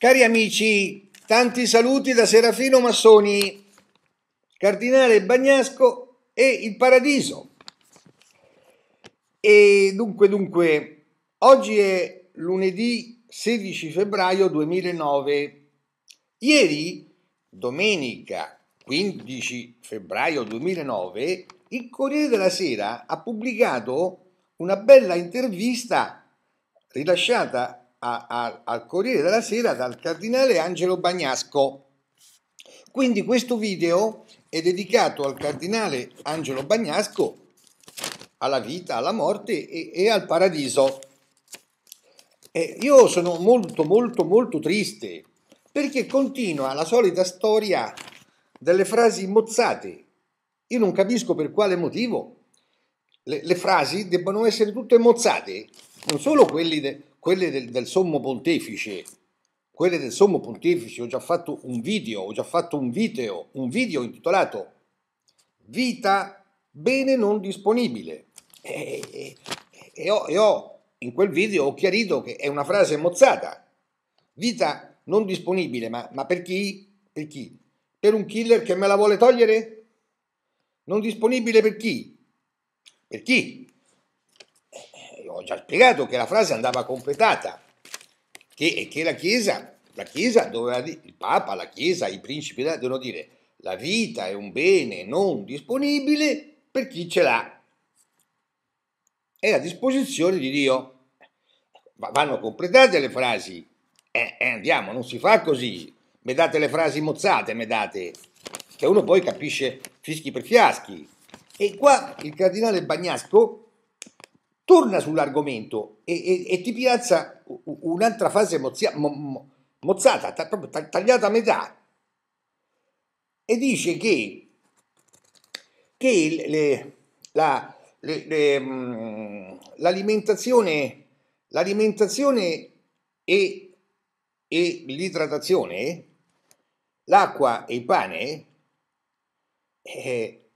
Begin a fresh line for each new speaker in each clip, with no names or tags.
Cari amici, tanti saluti da Serafino Massoni, Cardinale Bagnasco e il Paradiso. E dunque, dunque, oggi è lunedì 16 febbraio 2009. Ieri, domenica 15 febbraio 2009, il Corriere della Sera ha pubblicato una bella intervista rilasciata a, a, al Corriere della Sera dal cardinale Angelo Bagnasco. Quindi questo video è dedicato al cardinale Angelo Bagnasco, alla vita, alla morte e, e al paradiso. Eh, io sono molto molto molto triste perché continua la solita storia delle frasi mozzate. Io non capisco per quale motivo le, le frasi debbano essere tutte mozzate, non solo quelli de, quelle del, del sommo pontefice, quelle del sommo pontefice, ho già fatto un video, ho già fatto un video, un video intitolato Vita bene non disponibile. E, e, e, ho, e ho, in quel video ho chiarito che è una frase mozzata. Vita non disponibile, ma, ma per chi? Per chi? Per un killer che me la vuole togliere? Non disponibile per chi? Per chi? ho già spiegato che la frase andava completata che, che la Chiesa, la Chiesa doveva dire, il Papa, la Chiesa, i principi devono dire la vita è un bene non disponibile per chi ce l'ha. È a disposizione di Dio. Vanno completate le frasi. Eh, eh, andiamo, non si fa così. Mi date le frasi mozzate, mi date. Che uno poi capisce fischi per fiaschi. E qua il cardinale Bagnasco torna sull'argomento e, e, e ti piazza un'altra fase mozia, mo, mo, mozzata, ta, proprio ta, tagliata a metà, e dice che, che le, la, le, le, mm, l'alimentazione, l'alimentazione e, e l'idratazione, l'acqua e il pane, eh,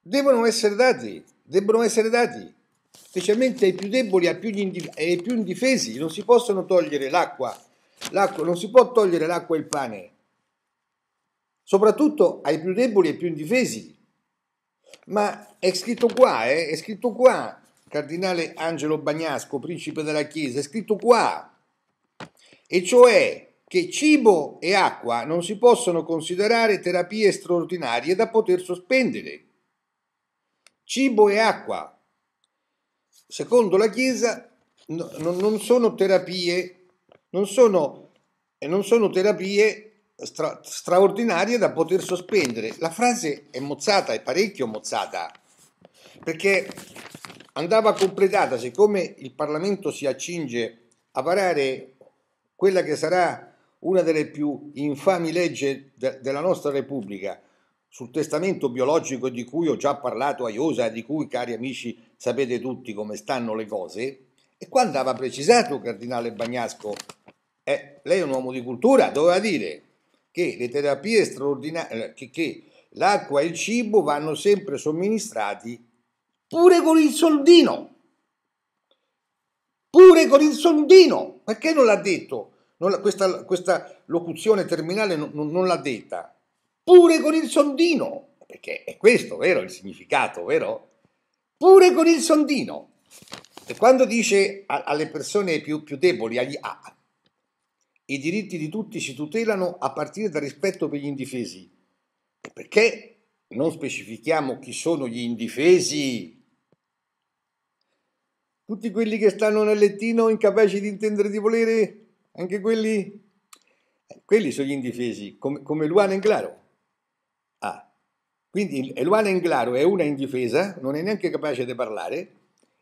devono essere dati, devono essere dati specialmente ai più deboli e ai più, ai più indifesi, non si possono togliere l'acqua, l'acqua, non si può togliere l'acqua e il pane, soprattutto ai più deboli e più indifesi. Ma è scritto qua, eh? è scritto qua, cardinale Angelo Bagnasco, principe della Chiesa, è scritto qua, e cioè che cibo e acqua non si possono considerare terapie straordinarie da poter sospendere. Cibo e acqua, secondo la Chiesa, no, non sono terapie, non sono, non sono terapie stra, straordinarie da poter sospendere. La frase è mozzata, è parecchio mozzata, perché andava completata, siccome il Parlamento si accinge a varare quella che sarà una delle più infami leggi de- della nostra Repubblica sul testamento biologico di cui ho già parlato a Iosa, di cui cari amici sapete tutti come stanno le cose, e qua andava precisato il cardinale Bagnasco, eh, lei è un uomo di cultura, doveva dire che le terapie straordinarie, eh, che, che l'acqua e il cibo vanno sempre somministrati pure con il soldino, pure con il soldino, perché non l'ha detto? Non, questa, questa, locuzione terminale non, non, l'ha detta, pure con il soldino, perché è questo, vero, il significato, vero? pure con il sondino. E quando dice a, alle persone più, più deboli, agli A, i diritti di tutti si tutelano a partire dal rispetto per gli indifesi, perché non specifichiamo chi sono gli indifesi? Tutti quelli che stanno nel lettino incapaci di intendere di volere, anche quelli, eh, quelli sono gli indifesi, come, come Luana Claro. Quindi Eluana Englaro è una indifesa, non è neanche capace di parlare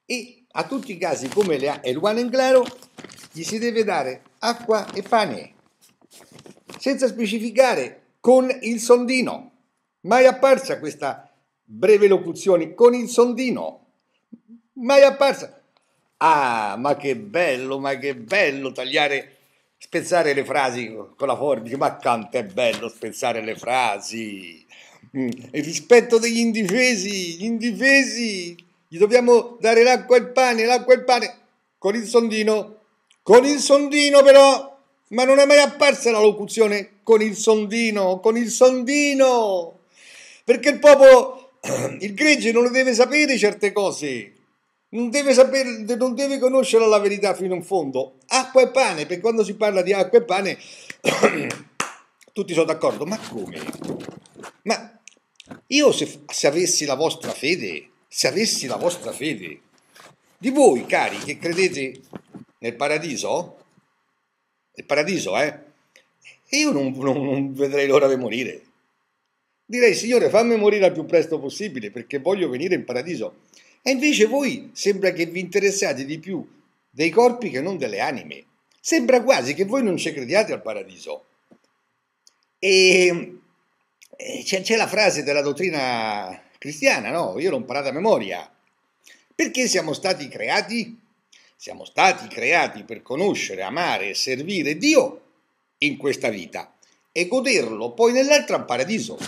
e a tutti i casi come le ha Eluana Englaro gli si deve dare acqua e pane, senza specificare con il sondino. Mai apparsa questa breve locuzione con il sondino. Mai apparsa. Ah, ma che bello, ma che bello tagliare, spezzare le frasi con la forbice, ma quanto è bello spezzare le frasi il mm. rispetto degli indifesi, gli indifesi, gli dobbiamo dare l'acqua e il pane, l'acqua e il pane, con il sondino, con il sondino però, ma non è mai apparsa la locuzione con il sondino, con il sondino, perché il popolo, il gregge non deve sapere certe cose, non deve, sapere, non deve conoscere la verità fino in fondo, acqua e pane, perché quando si parla di acqua e pane tutti sono d'accordo, ma come? Ma io se, se avessi la vostra fede, se avessi la vostra fede, di voi cari che credete nel paradiso, il paradiso, eh, io non, non, non vedrei l'ora di morire. Direi, Signore, fammi morire al più presto possibile perché voglio venire in paradiso. E invece voi sembra che vi interessate di più dei corpi che non delle anime. Sembra quasi che voi non ci crediate al paradiso. E eh, c'è, c'è la frase della dottrina cristiana, no? Io l'ho imparata a memoria. Perché siamo stati creati? Siamo stati creati per conoscere, amare e servire Dio in questa vita e goderlo poi nell'altra paradiso.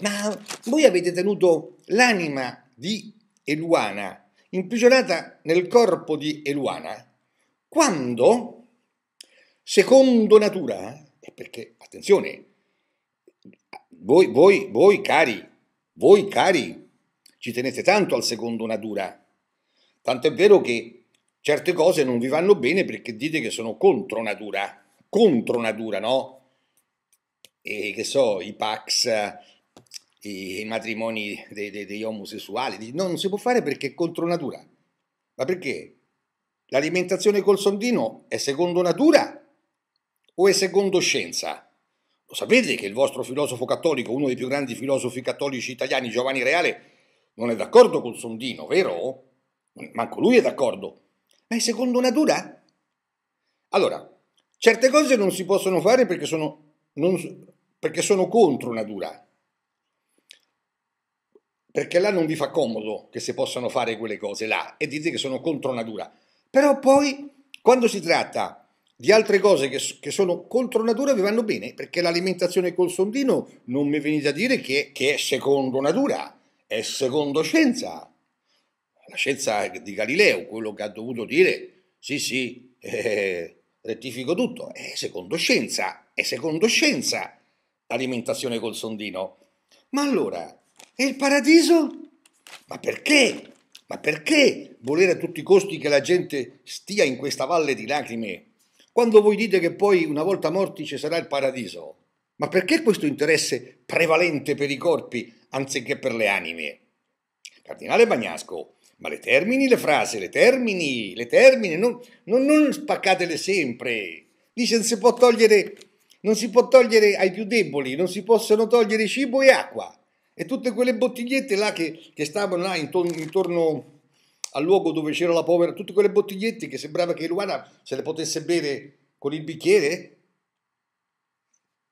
Ma voi avete tenuto l'anima di Eluana imprigionata nel corpo di Eluana quando, secondo natura, eh, perché attenzione, voi, voi, voi cari, voi cari, ci tenete tanto al secondo natura. Tanto è vero che certe cose non vi vanno bene perché dite che sono contro natura, contro natura, no? E che so, i pax, i, i matrimoni dei, dei, degli omosessuali, no, non si può fare perché è contro natura. Ma perché? L'alimentazione col sondino è secondo natura o è secondo scienza? Lo sapete che il vostro filosofo cattolico, uno dei più grandi filosofi cattolici italiani, Giovanni Reale, non è d'accordo col Sondino, vero? Manco lui è d'accordo. Ma è secondo natura? Allora, certe cose non si possono fare perché sono, non, perché sono contro natura. Perché là non vi fa comodo che si possano fare quelle cose là e dite che sono contro natura. Però poi, quando si tratta di altre cose che, che, sono contro natura vi vanno bene, perché l'alimentazione col sondino non mi venite a dire che, che, è secondo natura, è secondo scienza. La scienza di Galileo, quello che ha dovuto dire, sì sì, eh, rettifico tutto, è secondo scienza, è secondo scienza l'alimentazione col sondino. Ma allora, e il paradiso? Ma perché? Ma perché volere a tutti i costi che la gente stia in questa valle di lacrime quando voi dite che poi una volta morti ci sarà il paradiso, ma perché questo interesse prevalente per i corpi anziché per le anime? Cardinale Bagnasco, ma le termini le frasi, le termini, le termini, non, non, non spaccatele sempre. Dice non si può togliere, non si può togliere ai più deboli, non si possono togliere cibo e acqua. E tutte quelle bottigliette là che, che stavano là intorno, intorno al luogo dove c'era la povera, tutte quelle bottigliette che sembrava che Luana se le potesse bere con il bicchiere?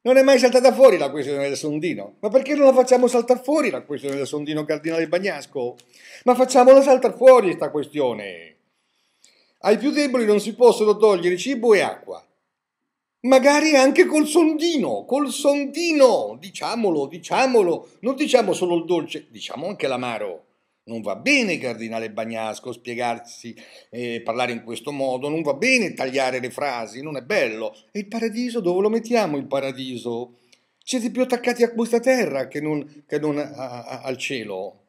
Non è mai saltata fuori la questione del sondino. Ma perché non la facciamo saltare fuori la questione del sondino cardinale Bagnasco? Ma facciamola saltare fuori questa questione. Ai più deboli non si possono togliere cibo e acqua. Magari anche col sondino, col sondino, diciamolo, diciamolo, non diciamo solo il dolce, diciamo anche l'amaro. Non va bene, cardinale Bagnasco, spiegarsi e eh, parlare in questo modo, non va bene tagliare le frasi, non è bello. E il paradiso, dove lo mettiamo il paradiso? Siete più attaccati a questa terra che non, che non a, a, al cielo.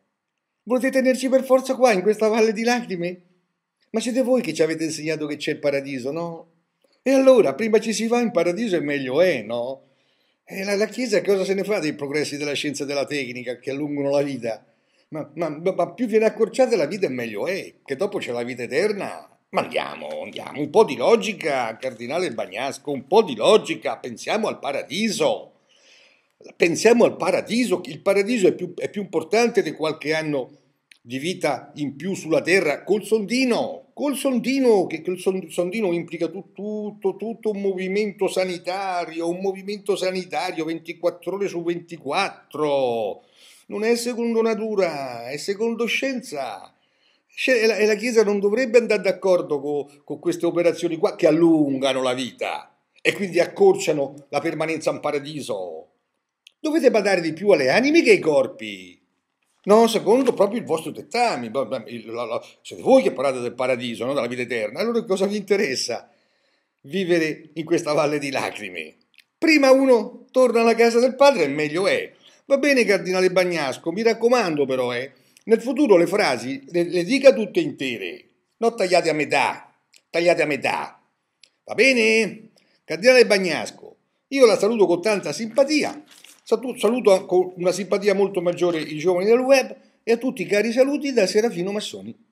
Volete tenerci per forza qua, in questa valle di lacrime? Ma siete voi che ci avete insegnato che c'è il paradiso, no? E allora, prima ci si va in paradiso e meglio è, eh, no? E la, la Chiesa cosa se ne fa dei progressi della scienza e della tecnica che allungano la vita? ma, ma, ma più viene accorciata la vita meglio è, che dopo c'è la vita eterna. Ma andiamo, andiamo, un po' di logica, Cardinale Bagnasco, un po' di logica, pensiamo al paradiso. Pensiamo al paradiso, il paradiso è più, è più importante di qualche anno di vita in più sulla terra col sondino, col sondino, che il sondino implica tutto, tutto, tutto, un movimento sanitario, un movimento sanitario 24 ore su 24 non è secondo natura, è secondo scienza. Cioè, e la Chiesa non dovrebbe andare d'accordo con, con queste operazioni qua che allungano la vita e quindi accorciano la permanenza in paradiso. Dovete badare di più alle anime che ai corpi. No, secondo proprio il vostro dettami. Siete voi che parlate del paradiso, no? della vita eterna. Allora cosa vi interessa vivere in questa valle di lacrime? Prima uno torna alla casa del padre, meglio è. Va bene, Cardinale Bagnasco, mi raccomando però, eh, nel futuro le frasi le, le dica tutte intere, non tagliate a metà, tagliate a metà. Va bene? Cardinale Bagnasco, io la saluto con tanta simpatia, saluto con una simpatia molto maggiore i giovani del web e a tutti i cari saluti da Serafino Massoni.